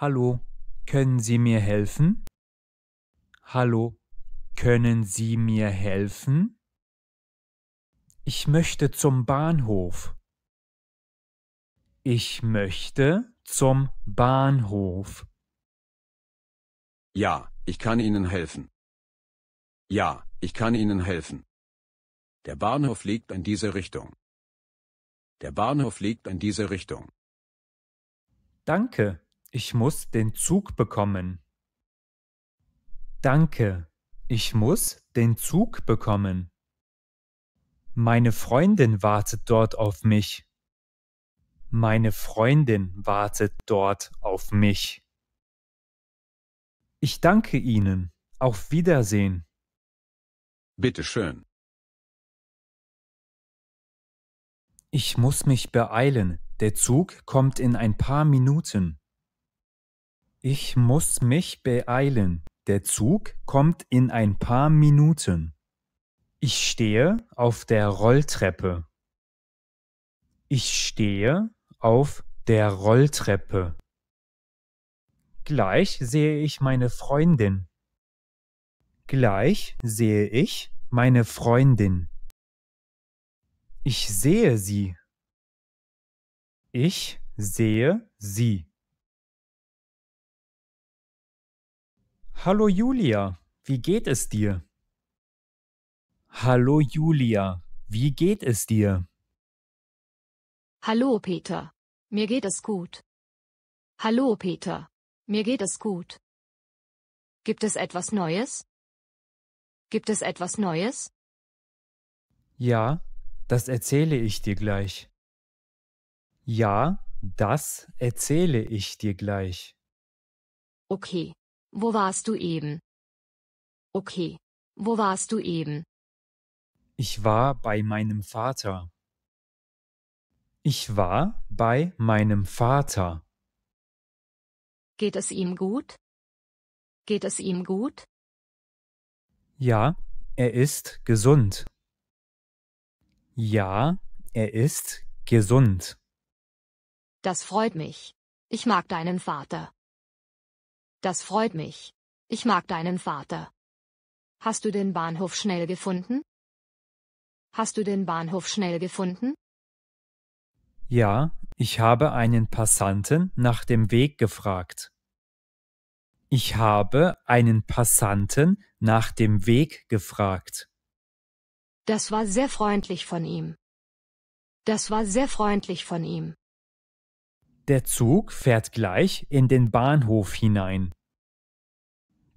Hallo, können Sie mir helfen? Hallo, können Sie mir helfen? Ich möchte zum Bahnhof. Ich möchte zum Bahnhof. Ja, ich kann Ihnen helfen. Ja, ich kann Ihnen helfen. Der Bahnhof liegt in diese Richtung. Der Bahnhof liegt in diese Richtung. Danke, ich muss den Zug bekommen. Danke. Ich muss den Zug bekommen. Meine Freundin wartet dort auf mich. Meine Freundin wartet dort auf mich. Ich danke Ihnen. Auf Wiedersehen. Bitte schön. Ich muss mich beeilen. Der Zug kommt in ein paar Minuten. Ich muss mich beeilen. Der Zug kommt in ein paar Minuten. Ich stehe auf der Rolltreppe. Ich stehe auf der Rolltreppe. Gleich sehe ich meine Freundin. Gleich sehe ich meine Freundin. Ich sehe sie. Ich sehe sie. Hallo Julia, wie geht es dir? Hallo Julia, wie geht es dir? Hallo Peter, mir geht es gut. Hallo Peter, mir geht es gut. Gibt es etwas Neues? Gibt es etwas Neues? Ja, das erzähle ich dir gleich. Ja, das erzähle ich dir gleich. Okay. Wo warst du eben? Okay. Wo warst du eben? Ich war bei meinem Vater. Ich war bei meinem Vater. Geht es ihm gut? Geht es ihm gut? Ja, er ist gesund. Ja, er ist gesund. Das freut mich. Ich mag deinen Vater. Das freut mich. Ich mag deinen Vater. Hast du den Bahnhof schnell gefunden? Hast du den Bahnhof schnell gefunden? Ja, ich habe einen Passanten nach dem Weg gefragt. Ich habe einen Passanten nach dem Weg gefragt. Das war sehr freundlich von ihm. Das war sehr freundlich von ihm. Der Zug fährt gleich in den Bahnhof hinein.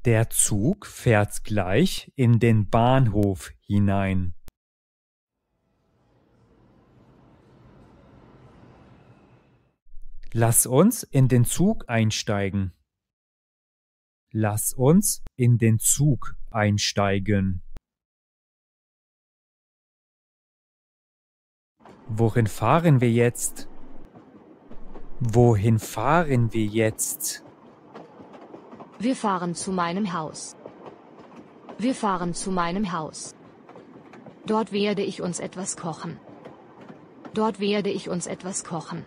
Der Zug fährt gleich in den Bahnhof hinein. Lass uns in den Zug einsteigen. Lass uns in den Zug einsteigen. Worin fahren wir jetzt? Wohin fahren wir jetzt? Wir fahren zu meinem Haus. Wir fahren zu meinem Haus. Dort werde ich uns etwas kochen. Dort werde ich uns etwas kochen.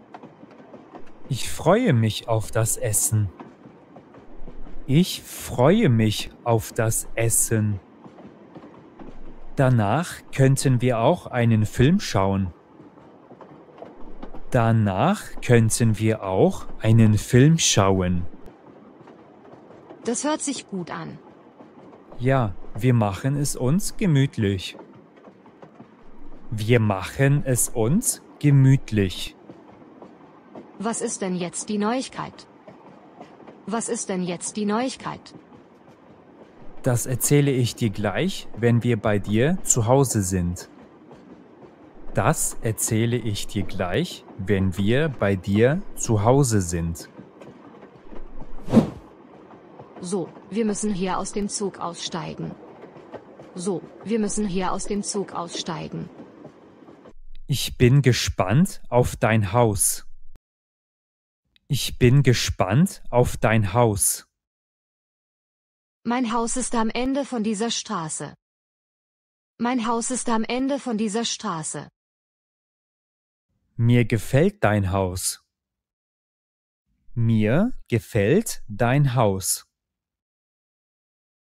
Ich freue mich auf das Essen. Ich freue mich auf das Essen. Danach könnten wir auch einen Film schauen. Danach könnten wir auch einen Film schauen. Das hört sich gut an. Ja, wir machen es uns gemütlich. Wir machen es uns gemütlich. Was ist denn jetzt die Neuigkeit? Was ist denn jetzt die Neuigkeit? Das erzähle ich dir gleich, wenn wir bei dir zu Hause sind. Das erzähle ich dir gleich, wenn wir bei dir zu Hause sind. So, wir müssen hier aus dem Zug aussteigen. So, wir müssen hier aus dem Zug aussteigen. Ich bin gespannt auf dein Haus. Ich bin gespannt auf dein Haus. Mein Haus ist am Ende von dieser Straße. Mein Haus ist am Ende von dieser Straße. Mir gefällt dein Haus. Mir gefällt dein Haus.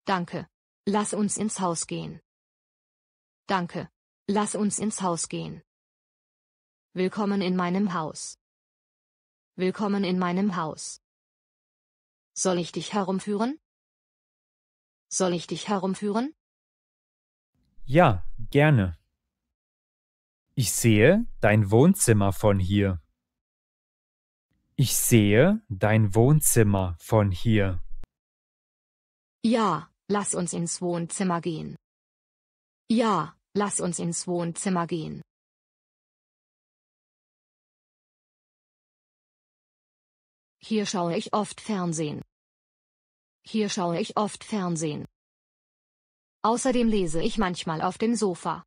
Danke. Lass uns ins Haus gehen. Danke. Lass uns ins Haus gehen. Willkommen in meinem Haus. Willkommen in meinem Haus. Soll ich dich herumführen? Soll ich dich herumführen? Ja, gerne. Ich sehe dein Wohnzimmer von hier. Ich sehe dein Wohnzimmer von hier. Ja, lass uns ins Wohnzimmer gehen. Ja, lass uns ins Wohnzimmer gehen. Hier schaue ich oft Fernsehen. Hier schaue ich oft Fernsehen. Außerdem lese ich manchmal auf dem Sofa.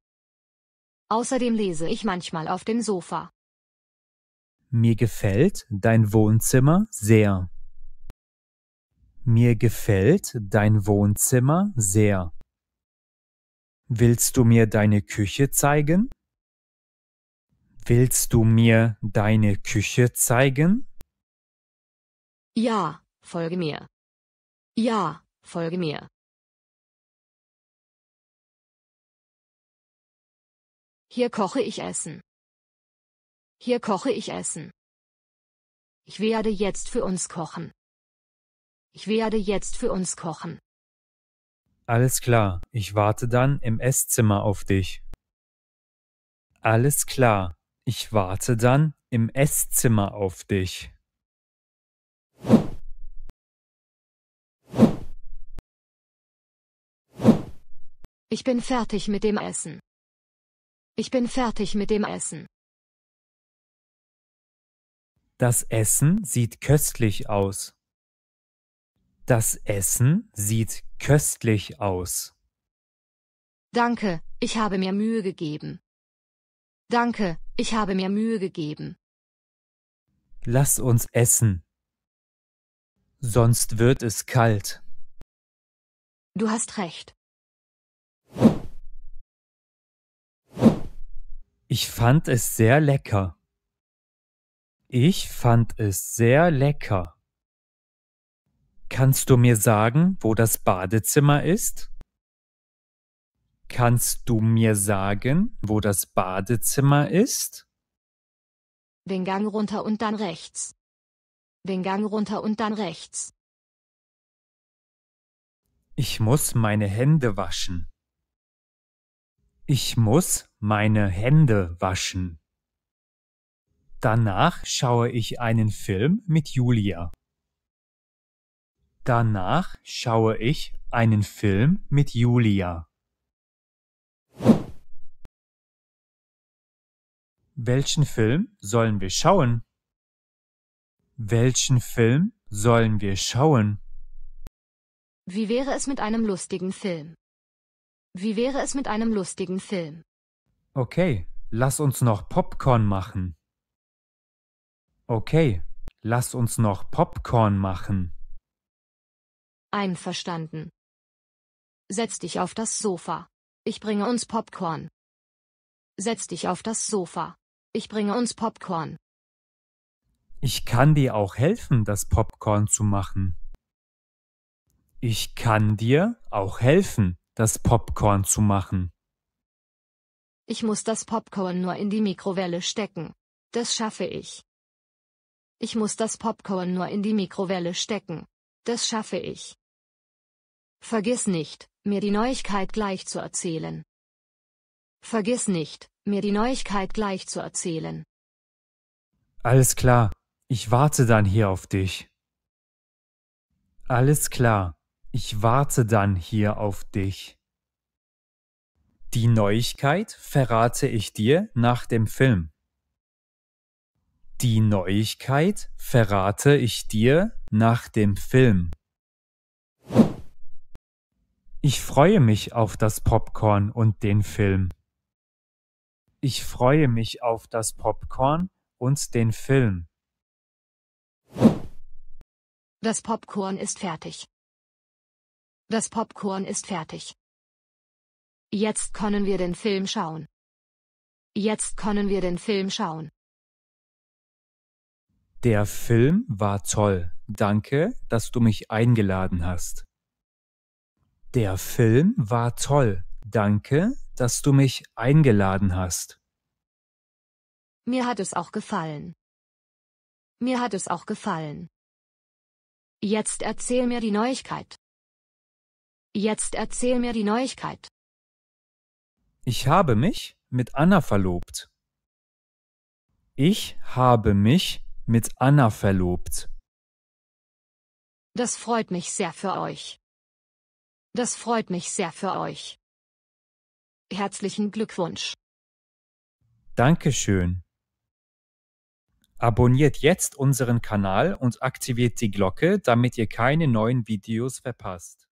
Außerdem lese ich manchmal auf dem Sofa. Mir gefällt dein Wohnzimmer sehr. Mir gefällt dein Wohnzimmer sehr. Willst du mir deine Küche zeigen? Willst du mir deine Küche zeigen? Ja, folge mir. Ja, folge mir. Hier koche ich Essen. Hier koche ich Essen. Ich werde jetzt für uns kochen. Ich werde jetzt für uns kochen. Alles klar, ich warte dann im Esszimmer auf dich. Alles klar, ich warte dann im Esszimmer auf dich. Ich bin fertig mit dem Essen. Ich bin fertig mit dem Essen. Das Essen sieht köstlich aus. Das Essen sieht köstlich aus. Danke, ich habe mir Mühe gegeben. Danke, ich habe mir Mühe gegeben. Lass uns essen. Sonst wird es kalt. Du hast recht. Ich fand es sehr lecker. Ich fand es sehr lecker. Kannst du mir sagen, wo das Badezimmer ist? Kannst du mir sagen, wo das Badezimmer ist? Den Gang runter und dann rechts. Den Gang runter und dann rechts. Ich muss meine Hände waschen. Ich muss meine Hände waschen. Danach schaue ich einen Film mit Julia. Danach schaue ich einen Film mit Julia. Welchen Film sollen wir schauen? Welchen Film sollen wir schauen? Wie wäre es mit einem lustigen Film? Wie wäre es mit einem lustigen Film? Okay, lass uns noch Popcorn machen. Okay, lass uns noch Popcorn machen. Einverstanden. Setz dich auf das Sofa. Ich bringe uns Popcorn. Setz dich auf das Sofa. Ich bringe uns Popcorn. Ich kann dir auch helfen, das Popcorn zu machen. Ich kann dir auch helfen, das Popcorn zu machen. Ich muss das Popcorn nur in die Mikrowelle stecken. Das schaffe ich. Ich muss das Popcorn nur in die Mikrowelle stecken. Das schaffe ich. Vergiss nicht, mir die Neuigkeit gleich zu erzählen. Vergiss nicht, mir die Neuigkeit gleich zu erzählen. Alles klar, ich warte dann hier auf dich. Alles klar, ich warte dann hier auf dich. Die Neuigkeit verrate ich dir nach dem Film. Die Neuigkeit verrate ich dir nach dem Film. Ich freue mich auf das Popcorn und den Film. Ich freue mich auf das Popcorn und den Film. Das Popcorn ist fertig. Das Popcorn ist fertig. Jetzt können wir den Film schauen. Jetzt können wir den Film schauen. Der Film war toll. Danke, dass du mich eingeladen hast. Der Film war toll. Danke, dass du mich eingeladen hast. Mir hat es auch gefallen. Mir hat es auch gefallen. Jetzt erzähl mir die Neuigkeit. Jetzt erzähl mir die Neuigkeit. Ich habe mich mit Anna verlobt. Ich habe mich mit Anna verlobt. Das freut mich sehr für euch. Das freut mich sehr für euch. Herzlichen Glückwunsch. Dankeschön. Abonniert jetzt unseren Kanal und aktiviert die Glocke, damit ihr keine neuen Videos verpasst.